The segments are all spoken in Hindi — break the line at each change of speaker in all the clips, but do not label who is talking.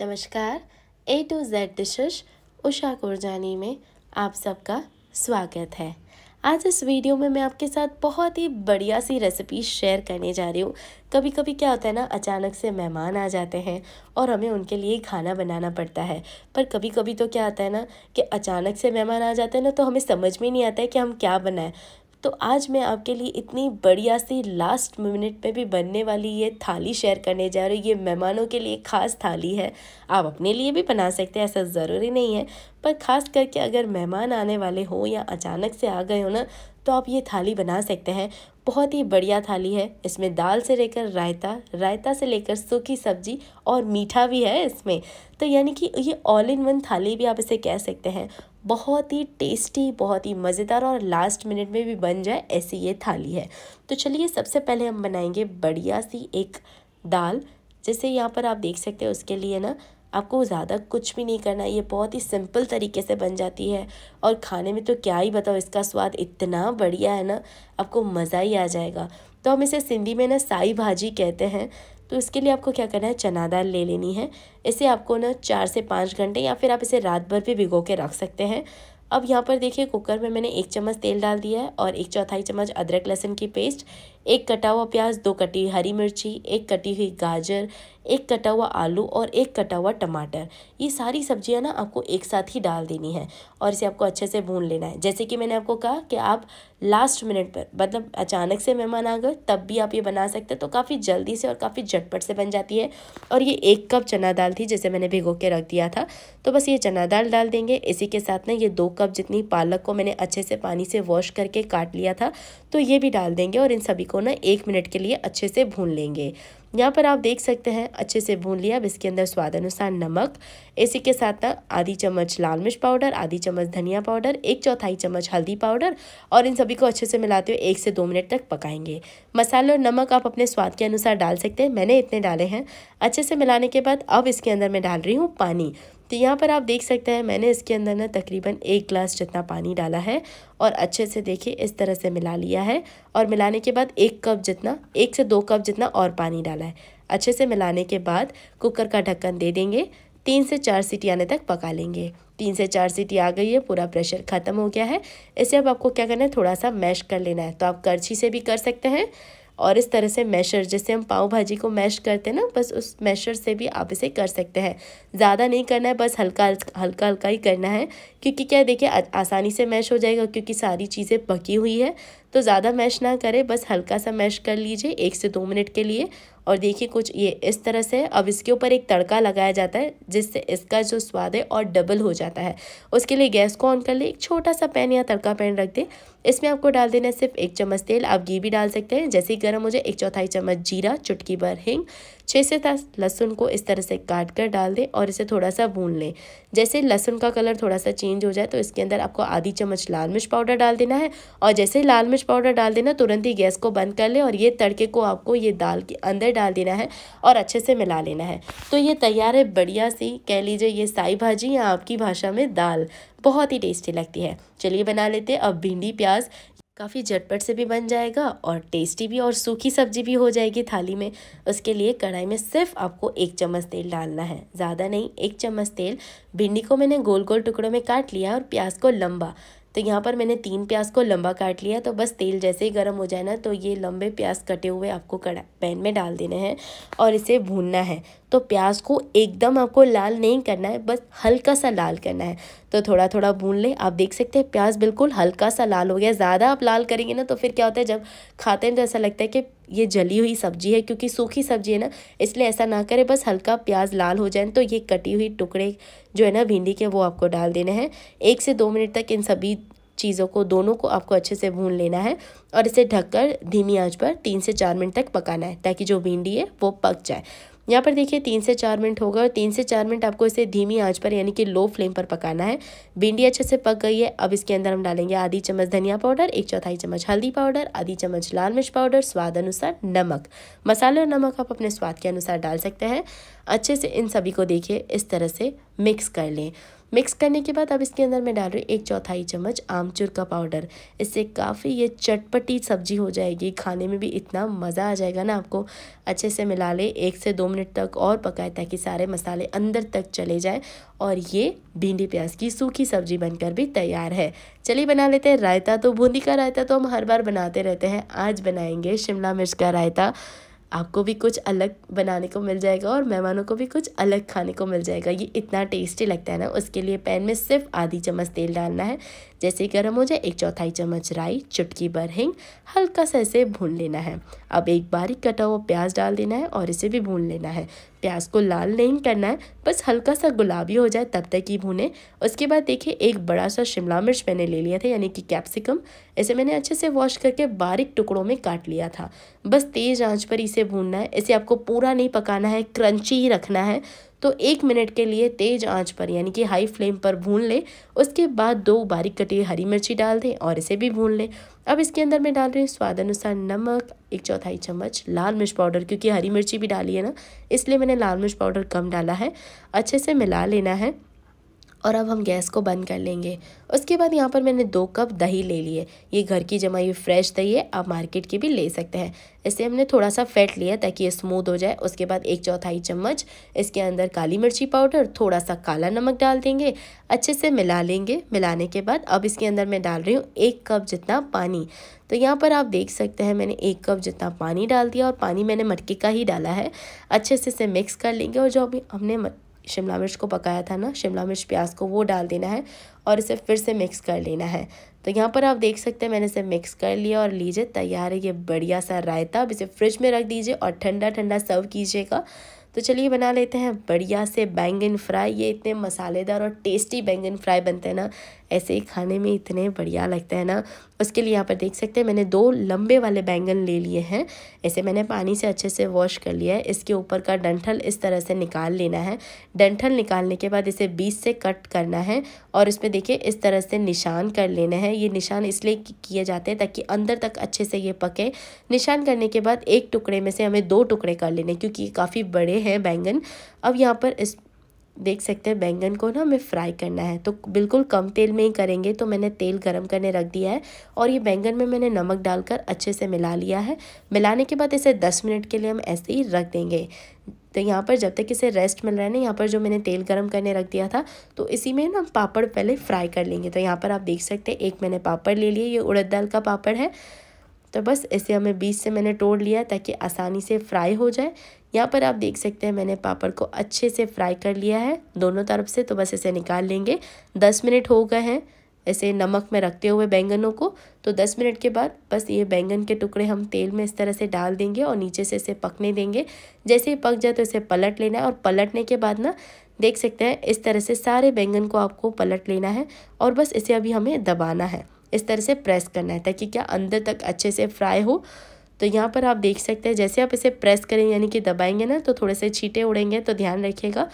नमस्कार A to Z dishes Usha Kurjani में आप सबका स्वागत है आज इस वीडियो में मैं आपके साथ बहुत ही बढ़िया सी रेसिपी शेयर करने जा रही हूँ कभी कभी क्या होता है ना अचानक से मेहमान आ जाते हैं और हमें उनके लिए खाना बनाना पड़ता है पर कभी कभी तो क्या आता है ना कि अचानक से मेहमान आ जाते हैं ना तो हमें समझ में नहीं आता है कि हम क्या बनाएं तो आज मैं आपके लिए इतनी बढ़िया सी लास्ट मिनट में भी बनने वाली ये थाली शेयर करने जा रही हूँ ये मेहमानों के लिए ख़ास थाली है आप अपने लिए भी बना सकते हैं ऐसा ज़रूरी नहीं है पर ख़ास करके अगर मेहमान आने वाले हों या अचानक से आ गए हो ना तो आप ये थाली बना सकते हैं बहुत ही बढ़िया थाली है इसमें दाल से लेकर रायता रायता से लेकर सूखी सब्जी और मीठा भी है इसमें तो यानी कि ये ऑल इन वन थाली भी आप इसे कह सकते हैं बहुत ही टेस्टी बहुत ही मज़ेदार और लास्ट मिनट में भी बन जाए ऐसी ये थाली है तो चलिए सबसे पहले हम बनाएंगे बढ़िया सी एक दाल जैसे यहाँ पर आप देख सकते हैं उसके लिए ना आपको ज़्यादा कुछ भी नहीं करना ये बहुत ही सिंपल तरीके से बन जाती है और खाने में तो क्या ही बताओ इसका स्वाद इतना बढ़िया है ना आपको मज़ा ही आ जाएगा तो हम इसे सिंधी में ना साई भाजी कहते हैं तो इसके लिए आपको क्या करना है चना दाल ले लेनी है इसे आपको ना चार से पाँच घंटे या फिर आप इसे रात भर भी भिगो के रख सकते हैं अब यहाँ पर देखिए कुकर में मैंने एक चम्मच तेल डाल दिया है और एक चौथाई चम्मच अदरक लहसुन की पेस्ट एक कटा हुआ प्याज दो कटी हुई हरी मिर्ची एक कटी हुई गाजर एक कटा हुआ आलू और एक कटा हुआ टमाटर ये सारी सब्जियां ना आपको एक साथ ही डाल देनी है और इसे आपको अच्छे से भून लेना है जैसे कि मैंने आपको कहा कि आप लास्ट मिनट पर मतलब अचानक से मेहमान आ गए तब भी आप ये बना सकते हैं तो काफ़ी जल्दी से और काफ़ी झटपट से बन जाती है और ये एक कप चना दाल थी जैसे मैंने भिगो के रख दिया था तो बस ये चना दाल डाल देंगे इसी के साथ ना ये दो कप जितनी पालक को मैंने अच्छे से पानी से वॉश करके काट लिया था तो ये भी डाल देंगे और इन सभी को को ना एक मिनट के लिए अच्छे से भून लेंगे यहाँ पर आप देख सकते हैं अच्छे से भून लिया अब इसके अंदर स्वाद अनुसार नमक इसी के साथ ना आधी चम्मच लाल मिर्च पाउडर आधी चम्मच धनिया पाउडर एक चौथाई चम्मच हल्दी पाउडर और इन सभी को अच्छे से मिलाते हुए एक से दो मिनट तक पकाएंगे मसाले और नमक आप अपने स्वाद के अनुसार डाल सकते हैं मैंने इतने डाले हैं अच्छे से मिलाने के बाद अब इसके अंदर मैं डाल रही हूँ पानी तो यहाँ पर आप देख सकते हैं मैंने इसके अंदर ना तकरीबन एक ग्लास जितना पानी डाला है और अच्छे से देखिए इस तरह से मिला लिया है और मिलाने के बाद एक कप जितना एक से दो कप जितना और पानी डाला है अच्छे से मिलाने के बाद कुकर का ढक्कन दे देंगे तीन से चार सीटी आने तक पका लेंगे तीन से चार सीटी आ गई है पूरा प्रेशर ख़त्म हो गया है इसे अब आपको क्या करना है थोड़ा सा मैश कर लेना है तो आप करछी से भी कर सकते हैं और इस तरह से मैशर जैसे हम पाव भाजी को मैश करते हैं ना बस उस मैशर से भी आप इसे कर सकते हैं ज़्यादा नहीं करना है बस हल्का हल्का हल्का ही करना है क्योंकि क्या देखिए आसानी से मैश हो जाएगा क्योंकि सारी चीज़ें पकी हुई है तो ज़्यादा मैश ना करें बस हल्का सा मैश कर लीजिए एक से दो मिनट के लिए और देखिए कुछ ये इस तरह से अब इसके ऊपर एक तड़का लगाया जाता है जिससे इसका जो स्वाद है और डबल हो जाता है उसके लिए गैस को ऑन कर लें एक छोटा सा पैन या तड़का पैन रख दे इसमें आपको डाल देना है सिर्फ एक चम्मच तेल आप घी भी डाल सकते हैं जैसे ही गर्म हो जाए एक चौथाई चम्मच जीरा चुटकी भर हिंग छः से सात लहसुन को इस तरह से काट कर डाल दें और इसे थोड़ा सा भून लें जैसे लहसुन का कलर थोड़ा सा चेंज हो जाए तो इसके अंदर आपको आधी चम्मच लाल मिर्च पाउडर डाल देना है और जैसे लाल मिर्च पाउडर डाल देना तुरंत ही गैस को बंद कर लें और ये तड़के को आपको ये दाल के अंदर डाल देना है और अच्छे से मिला लेना है तो ये तैयार है बढ़िया सी कह लीजिए ये साई भाजी या आपकी भाषा में दाल बहुत ही टेस्टी लगती है चलिए बना लेते हैं अब भिंडी प्याज काफ़ी झटपट से भी बन जाएगा और टेस्टी भी और सूखी सब्जी भी हो जाएगी थाली में उसके लिए कढ़ाई में सिर्फ आपको एक चम्मच तेल डालना है ज़्यादा नहीं एक चम्मच तेल भिंडी को मैंने गोल गोल टुकड़ों में काट लिया और प्याज को लंबा तो यहाँ पर मैंने तीन प्याज को लंबा काट लिया तो बस तेल जैसे ही गर्म हो जाए ना तो ये लंबे प्याज कटे हुए आपको कड़ा पैन में डाल देने हैं और इसे भूनना है तो प्याज को एकदम आपको लाल नहीं करना है बस हल्का सा लाल करना है तो थोड़ा थोड़ा भून लें आप देख सकते हैं प्याज बिल्कुल हल्का सा लाल हो गया ज़्यादा आप लाल करेंगे ना तो फिर क्या होता है जब खाते हैं तो ऐसा लगता है कि ये जली हुई सब्जी है क्योंकि सूखी सब्जी है ना इसलिए ऐसा ना करें बस हल्का प्याज लाल हो जाए तो ये कटी हुई टुकड़े जो है ना भिंडी के वो आपको डाल देने हैं एक से दो मिनट तक इन सभी चीज़ों को दोनों को आपको अच्छे से भून लेना है और इसे ढककर धीमी आंच पर तीन से चार मिनट तक पकाना है ताकि जो भिंडी है वो पक जाए यहाँ पर देखिए तीन से चार मिनट होगा और तीन से चार मिनट आपको इसे धीमी आंच पर यानी कि लो फ्लेम पर पकाना है भिंडी अच्छे से पक गई है अब इसके अंदर हम डालेंगे आधी चम्मच धनिया पाउडर एक चौथाई चम्मच हल्दी पाउडर आधी चम्मच लाल मिर्च पाउडर स्वाद अनुसार नमक मसाले और नमक आप अपने स्वाद के अनुसार डाल सकते हैं अच्छे से इन सभी को देखिए इस तरह से मिक्स कर लें मिक्स करने के बाद अब इसके अंदर मैं डाल रही हूँ एक चौथाई चम्मच आमचूर का पाउडर इससे काफ़ी ये चटपटी सब्जी हो जाएगी खाने में भी इतना मज़ा आ जाएगा ना आपको अच्छे से मिला ले एक से दो मिनट तक और पकाए ताकि सारे मसाले अंदर तक चले जाए और ये भिंडी प्याज की सूखी सब्जी बनकर भी तैयार है चलिए बना लेते हैं रायता तो बूंदी का रायता तो हम हर बार बनाते रहते हैं आज बनाएंगे शिमला मिर्च का रायता आपको भी कुछ अलग बनाने को मिल जाएगा और मेहमानों को भी कुछ अलग खाने को मिल जाएगा ये इतना टेस्टी लगता है ना उसके लिए पैन में सिर्फ आधी चम्मच तेल डालना है जैसे ही गर्म हो जाए एक चौथाई चम्मच राई चुटकी भर हिंग हल्का सा इसे भून लेना है अब एक बारीक कटा हुआ प्याज डाल देना है और इसे भी भून लेना है प्याज को लाल नहीं करना है बस हल्का सा गुलाबी हो जाए तब तक ही भूने उसके बाद देखिए एक बड़ा सा शिमला मिर्च मैंने ले लिया था यानी कि कैप्सिकम इसे मैंने अच्छे से वॉश करके बारीक टुकड़ों में काट लिया था बस तेज़ आंच पर इसे भूनना है इसे आपको पूरा नहीं पकाना है क्रंची ही रखना है तो एक मिनट के लिए तेज आंच पर यानी कि हाई फ्लेम पर भून लें उसके बाद दो बारीक कटी हरी मिर्ची डाल दें और इसे भी भून लें अब इसके अंदर मैं डाल रही हूँ स्वाद अनुसार नमक एक चौथाई चम्मच लाल मिर्च पाउडर क्योंकि हरी मिर्ची भी डाली है ना इसलिए मैंने लाल मिर्च पाउडर कम डाला है अच्छे से मिला लेना है और अब हम गैस को बंद कर लेंगे उसके बाद यहाँ पर मैंने दो कप दही ले लिए ये घर की जमाई हुई फ्रेश दही है आप मार्केट की भी ले सकते हैं इसे हमने थोड़ा सा फैट लिया ताकि ये स्मूथ हो जाए उसके बाद एक चौथाई चम्मच इसके अंदर काली मिर्ची पाउडर थोड़ा सा काला नमक डाल देंगे अच्छे से मिला लेंगे मिलाने के बाद अब इसके अंदर मैं डाल रही हूँ एक कप जितना पानी तो यहाँ पर आप देख सकते हैं मैंने एक कप जितना पानी डाल दिया और पानी मैंने मटके का ही डाला है अच्छे से इसे मिक्स कर लेंगे और जो अभी हमने शिमला मिर्च को पकाया था ना शिमला मिर्च प्याज को वो डाल देना है और इसे फिर से मिक्स कर लेना है तो यहाँ पर आप देख सकते हैं मैंने इसे मिक्स कर लिया और लीजिए तैयार है ये बढ़िया सा रायता अब इसे फ्रिज में रख दीजिए और ठंडा ठंडा सर्व कीजिएगा तो चलिए बना लेते हैं बढ़िया से बैंगन फ्राई ये इतने मसालेदार और टेस्टी बैंगन फ्राई बनते हैं ना ऐसे ही खाने में इतने बढ़िया लगता है ना उसके लिए यहाँ पर देख सकते हैं मैंने दो लंबे वाले बैंगन ले लिए हैं ऐसे मैंने पानी से अच्छे से वॉश कर लिया है इसके ऊपर का डंठल इस तरह से निकाल लेना है डंठल निकालने के बाद इसे बीच से कट करना है और इसमें देखिए इस तरह से निशान कर लेना है ये निशान इसलिए किए जाते हैं ताकि अंदर तक अच्छे से ये पके निशान करने के बाद एक टुकड़े में से हमें दो टुकड़े कर लेने क्योंकि काफ़ी बड़े हैं बैंगन अब यहाँ पर इस देख सकते हैं बैंगन को ना हमें फ्राई करना है तो बिल्कुल कम तेल में ही करेंगे तो मैंने तेल गरम करने रख दिया है और ये बैंगन में मैंने नमक डालकर अच्छे से मिला लिया है मिलाने के बाद इसे दस मिनट के लिए हम ऐसे ही रख देंगे तो यहाँ पर जब तक इसे रेस्ट मिल रहा है ना यहाँ पर जो मैंने तेल गरम करने रख दिया था तो इसी में ना हम पापड़ पहले फ्राई कर लेंगे तो यहाँ पर आप देख सकते हैं एक मैंने पापड़ ले लिए ये उड़द दाल का पापड़ है तो बस इसे हमें बीच से मैंने तोड़ लिया ताकि आसानी से फ्राई हो जाए यहाँ पर आप देख सकते हैं मैंने पापड़ को अच्छे से फ्राई कर लिया है दोनों तरफ से तो बस इसे निकाल लेंगे दस मिनट हो गए हैं ऐसे नमक में रखते हुए बैंगनों को तो दस मिनट के बाद बस ये बैंगन के टुकड़े हम तेल में इस तरह से डाल देंगे और नीचे से इसे पकने देंगे जैसे ही पक जाए तो इसे पलट लेना है और पलटने के बाद ना देख सकते हैं इस तरह से सारे बैंगन को आपको पलट लेना है और बस इसे अभी हमें दबाना है इस तरह से प्रेस करना है ताकि क्या अंदर तक अच्छे से फ्राई हो तो यहाँ पर आप देख सकते हैं जैसे आप इसे प्रेस करें यानी कि दबाएंगे ना तो थोड़े से छीटे उड़ेंगे तो ध्यान रखिएगा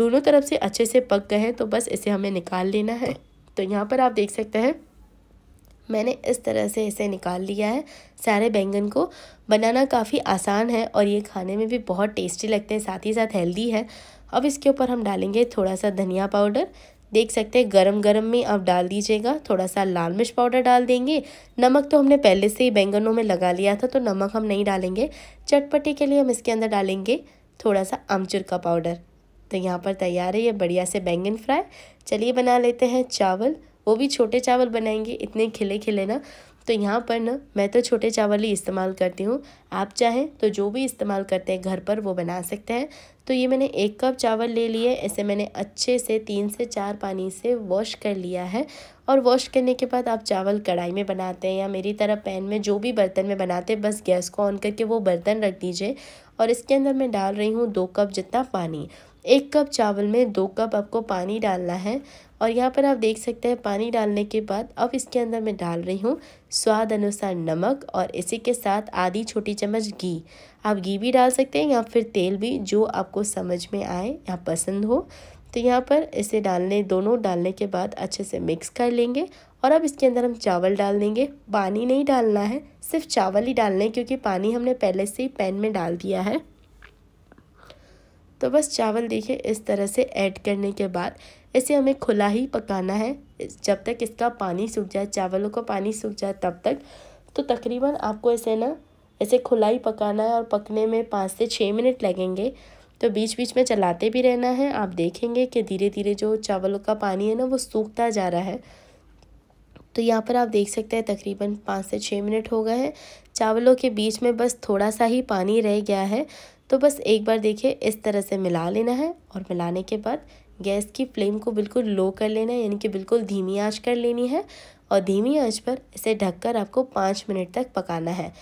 दोनों तरफ से अच्छे से पक गए हैं तो बस इसे हमें निकाल लेना है तो यहाँ पर आप देख सकते हैं मैंने इस तरह से इसे निकाल लिया है सारे बैंगन को बनाना काफ़ी आसान है और ये खाने में भी बहुत टेस्टी लगते हैं साथ ही साथ हेल्दी है अब इसके ऊपर हम डालेंगे थोड़ा सा धनिया पाउडर देख सकते हैं गरम गरम में आप डाल दीजिएगा थोड़ा सा लाल मिर्च पाउडर डाल देंगे नमक तो हमने पहले से ही बैंगनों में लगा लिया था तो नमक हम नहीं डालेंगे चटपटे के लिए हम इसके अंदर डालेंगे थोड़ा सा आमचूर का पाउडर तो यहाँ पर तैयार है ये बढ़िया से बैंगन फ्राई चलिए बना लेते हैं चावल वो भी छोटे चावल बनाएंगे इतने खिले खिले ना तो यहाँ पर ना मैं तो छोटे चावल ही इस्तेमाल करती हूँ आप चाहें तो जो भी इस्तेमाल करते हैं घर पर वो बना सकते हैं तो ये मैंने एक कप चावल ले लिए ऐसे मैंने अच्छे से तीन से चार पानी से वॉश कर लिया है और वॉश करने के बाद आप चावल कढ़ाई में बनाते हैं या मेरी तरह पैन में जो भी बर्तन में बनाते हैं बस गैस को ऑन करके वो बर्तन रख दीजिए और इसके अंदर मैं डाल रही हूँ दो कप जितना पानी एक कप चावल में दो कप आपको पानी डालना है और यहाँ पर आप देख सकते हैं पानी डालने के बाद अब इसके अंदर मैं डाल रही हूँ स्वाद अनुसार नमक और इसी के साथ आधी छोटी चम्मच घी आप घी भी डाल सकते हैं या फिर तेल भी जो आपको समझ में आए या पसंद हो तो यहाँ पर इसे डालने दोनों डालने के बाद अच्छे से मिक्स कर लेंगे और अब इसके अंदर हम चावल डाल देंगे पानी नहीं डालना है सिर्फ चावल ही डालना है क्योंकि पानी हमने पहले से ही पैन में डाल दिया है तो बस चावल देखिए इस तरह से ऐड करने के बाद इसे हमें खुला ही पकाना है जब तक इसका पानी सूख जाए चावलों का पानी सूख जाए तब तक तो तकरीबन आपको इसे ना ऐसे खुला ही पकाना है और पकने में पाँच से छः मिनट लगेंगे तो बीच बीच में चलाते भी रहना है आप देखेंगे कि धीरे धीरे जो चावलों का पानी है ना वो सूखता जा रहा है तो यहाँ पर आप देख सकते हैं तकरीबन पाँच से छः मिनट हो गए हैं चावलों के बीच में बस थोड़ा सा ही पानी रह गया है तो बस एक बार देखिए इस तरह से मिला लेना है और मिलाने के बाद गैस की फ्लेम को बिल्कुल लो कर लेना है यानी कि बिल्कुल धीमी आंच कर लेनी है और धीमी आंच पर इसे ढककर आपको पाँच मिनट तक पकाना है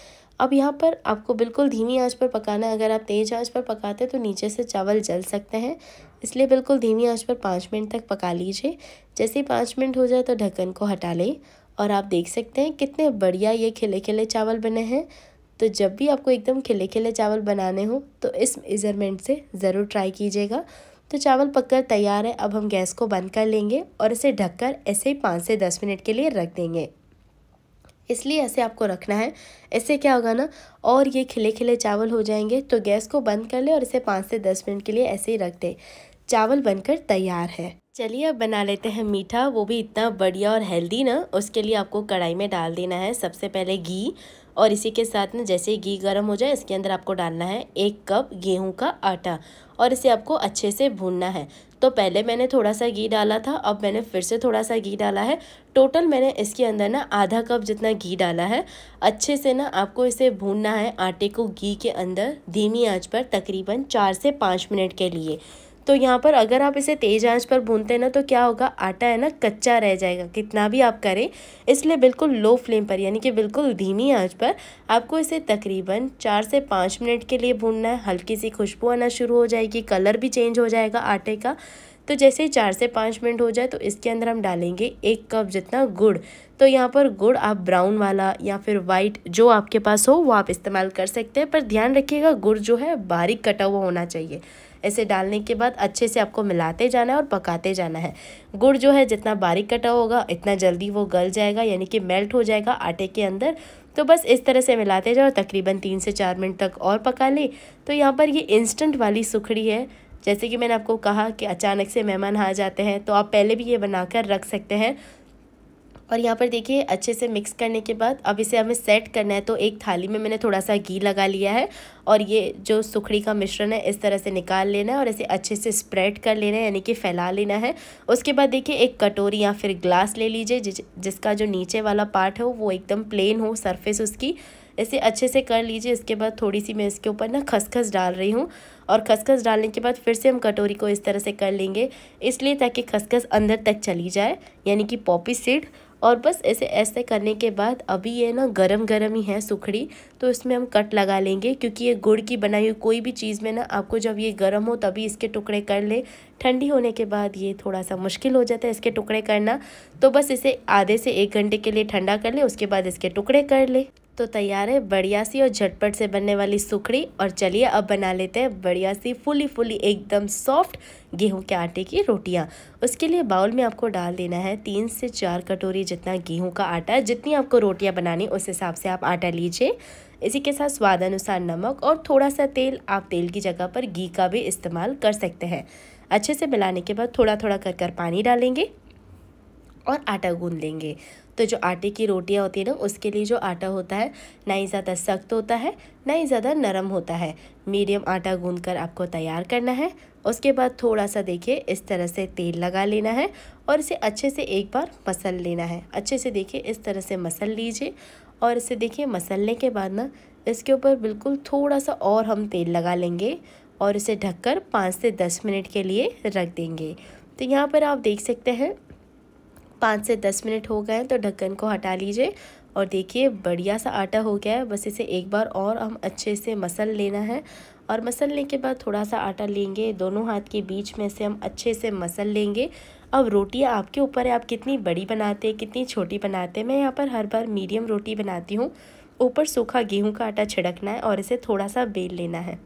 अब यहाँ पर आपको बिल्कुल धीमी आंच पर पकाना है अगर आप तेज़ आंच पर पकाते हैं तो नीचे से चावल जल सकते हैं इसलिए बिल्कुल धीमी आंच पर पाँच मिनट तक पका लीजिए जैसे ही पाँच मिनट हो जाए तो ढक्कन को हटा लें और आप देख सकते हैं कितने बढ़िया ये खिले खिले चावल बने हैं तो जब भी आपको एकदम खिले खिले चावल बनाने हो तो इस मेज़रमेंट से ज़रूर ट्राई कीजिएगा तो चावल पककर तैयार है अब हम गैस को बंद कर लेंगे और इसे ढककर ऐसे ही पाँच से दस मिनट के लिए रख देंगे इसलिए ऐसे आपको रखना है इससे क्या होगा ना और ये खिले खिले चावल हो जाएंगे तो गैस को बंद कर ले और इसे पाँच से दस मिनट के लिए ऐसे ही रख दे चावल बनकर तैयार है चलिए अब बना लेते हैं मीठा वो भी इतना बढ़िया और हेल्दी ना उसके लिए आपको कढ़ाई में डाल देना है सबसे पहले घी और इसी के साथ ना जैसे ही घी गर्म हो जाए इसके अंदर आपको डालना है एक कप गेहूं का आटा और इसे आपको अच्छे से भूनना है तो पहले मैंने थोड़ा सा घी डाला था अब मैंने फिर से थोड़ा सा घी डाला है टोटल मैंने इसके अंदर ना आधा कप जितना घी डाला है अच्छे से ना आपको इसे भूनना है आटे को घी के अंदर धीमी आंच पर तकरीबन चार से पाँच मिनट के लिए तो यहाँ पर अगर आप इसे तेज़ आंच पर भूनते हैं ना तो क्या होगा आटा है ना कच्चा रह जाएगा कितना भी आप करें इसलिए बिल्कुल लो फ्लेम पर यानी कि बिल्कुल धीमी आंच पर आपको इसे तकरीबन चार से पाँच मिनट के लिए भूनना है हल्की सी खुशबू आना शुरू हो जाएगी कलर भी चेंज हो जाएगा आटे का तो जैसे ही चार से पाँच मिनट हो जाए तो इसके अंदर हम डालेंगे एक कप जितना गुड़ तो यहाँ पर गुड़ आप ब्राउन वाला या फिर वाइट जो आपके पास हो वो आप इस्तेमाल कर सकते हैं पर ध्यान रखिएगा गुड़ जो है बारीक कटा हुआ होना चाहिए ऐसे डालने के बाद अच्छे से आपको मिलाते जाना है और पकाते जाना है गुड़ जो है जितना बारीक कटा होगा इतना जल्दी वो गल जाएगा यानी कि मेल्ट हो जाएगा आटे के अंदर तो बस इस तरह से मिलाते जाओ तकरीबन तीन से चार मिनट तक और पका लें तो यहाँ पर ये इंस्टेंट वाली सुखड़ी है जैसे कि मैंने आपको कहा कि अचानक से मेहमान आ जाते हैं तो आप पहले भी ये बनाकर रख सकते हैं और यहाँ पर देखिए अच्छे से मिक्स करने के बाद अब इसे हमें सेट करना है तो एक थाली में मैंने थोड़ा सा घी लगा लिया है और ये जो सुखड़ी का मिश्रण है इस तरह से निकाल लेना है और इसे अच्छे से स्प्रेड कर लेना है यानी कि फैला लेना है उसके बाद देखिए एक कटोरी या फिर ग्लास ले लीजिए जि, जिसका जो नीचे वाला पार्ट हो वो एकदम प्लेन हो सरफेस उसकी इसे अच्छे से कर लीजिए इसके बाद थोड़ी सी मैं इसके ऊपर ना खसखस डाल रही हूँ और खसखस डालने के बाद फिर से हम कटोरी को इस तरह से कर लेंगे इसलिए ताकि खसखस अंदर तक चली जाए यानी कि पॉपी सीड और बस ऐसे ऐसे करने के बाद अभी ये ना गरम गरम ही है सुखड़ी तो इसमें हम कट लगा लेंगे क्योंकि ये गुड़ की बनाई हुई कोई भी चीज़ में ना आपको जब ये गर्म हो तभी इसके टुकड़े कर ले ठंडी होने के बाद ये थोड़ा सा मुश्किल हो जाता है इसके टुकड़े करना तो बस इसे आधे से एक घंटे के लिए ठंडा कर ले उसके बाद इसके टुकड़े कर ले तो तैयार है बढ़िया सी और झटपट से बनने वाली सुखड़ी और चलिए अब बना लेते हैं बढ़िया सी फुली फुली एकदम सॉफ्ट गेहूं के आटे की रोटियां उसके लिए बाउल में आपको डाल देना है तीन से चार कटोरी जितना गेहूं का आटा जितनी आपको रोटियां बनानी उस हिसाब से आप आटा लीजिए इसी के साथ स्वाद अनुसार नमक और थोड़ा सा तेल आप तेल की जगह पर घी का भी इस्तेमाल कर सकते हैं अच्छे से मिलाने के बाद थोड़ा थोड़ा कर कर पानी डालेंगे और आटा गूंद लेंगे तो जो आटे की रोटियाँ होती है ना उसके लिए जो आटा होता है ना ही ज़्यादा सख्त होता है ना ही ज़्यादा नरम होता है मीडियम आटा गूंद कर आपको तैयार करना है उसके बाद थोड़ा सा देखिए इस तरह से तेल लगा लेना है और इसे अच्छे से एक बार मसल लेना है अच्छे से देखिए इस तरह से मसल लीजिए और इसे देखिए मसलने के बाद ना इसके ऊपर बिल्कुल थोड़ा सा और हम तेल लगा लेंगे और इसे ढककर पाँच से दस मिनट के लिए रख देंगे तो यहाँ पर आप देख सकते हैं पाँच से दस मिनट हो गए तो ढक्कन को हटा लीजिए और देखिए बढ़िया सा आटा हो गया है बस इसे एक बार और हम अच्छे से मसल लेना है और मसलने के बाद थोड़ा सा आटा लेंगे दोनों हाथ के बीच में से हम अच्छे से मसल लेंगे अब रोटी आपके ऊपर है आप कितनी बड़ी बनाते हैं कितनी छोटी बनाते हैं मैं यहाँ पर हर बार मीडियम रोटी बनाती हूँ ऊपर सूखा गेहूँ का आटा छिड़कना है और इसे थोड़ा सा बेल लेना है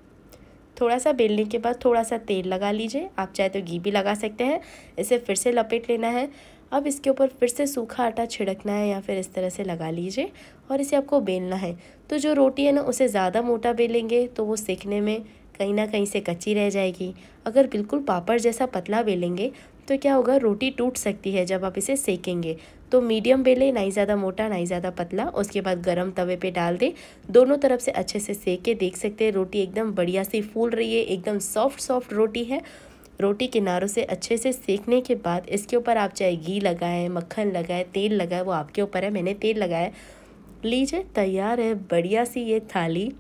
थोड़ा सा बेलने के बाद थोड़ा सा तेल लगा लीजिए आप चाहे तो घी भी लगा सकते हैं इसे फिर से लपेट लेना है अब इसके ऊपर फिर से सूखा आटा छिड़कना है या फिर इस तरह से लगा लीजिए और इसे आपको बेलना है तो जो रोटी है ना उसे ज़्यादा मोटा बेलेंगे तो वो सेकने में कहीं ना कहीं से कच्ची रह जाएगी अगर बिल्कुल पापड़ जैसा पतला बेलेंगे तो क्या होगा रोटी टूट सकती है जब आप इसे सेकेंगे तो मीडियम बेले ना ही ज़्यादा मोटा ना ही ज़्यादा पतला उसके बाद गरम तवे पे डाल दे दोनों तरफ से अच्छे से सेक के देख सकते हैं रोटी एकदम बढ़िया सी फूल रही है एकदम सॉफ्ट सॉफ्ट रोटी है रोटी किनारों से अच्छे से सेकने के बाद इसके ऊपर आप चाहे घी लगाएं मक्खन लगाएं तेल लगाएं वो आपके ऊपर है मैंने तेल लगाया लीजिए तैयार है बढ़िया सी ये थाली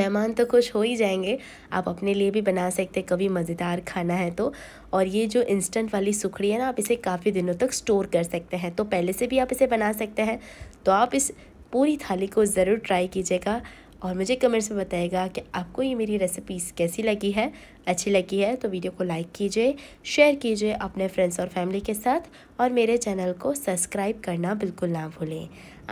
मेहमान तो खुश हो ही जाएंगे आप अपने लिए भी बना सकते कभी मज़ेदार खाना है तो और ये जो इंस्टेंट वाली सुखड़ी है ना आप इसे काफ़ी दिनों तक स्टोर कर सकते हैं तो पहले से भी आप इसे बना सकते हैं तो आप इस पूरी थाली को ज़रूर ट्राई कीजिएगा और मुझे कमेंट्स में बताएगा कि आपको ये मेरी रेसिपीज़ कैसी लगी है अच्छी लगी है तो वीडियो को लाइक कीजिए शेयर कीजिए अपने फ्रेंड्स और फैमिली के साथ और मेरे चैनल को सब्सक्राइब करना बिल्कुल ना भूलें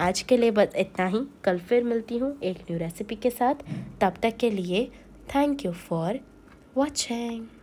आज के लिए बस इतना ही कल फिर मिलती हूँ एक न्यू रेसिपी के साथ तब तक के लिए थैंक यू फॉर वॉचिंग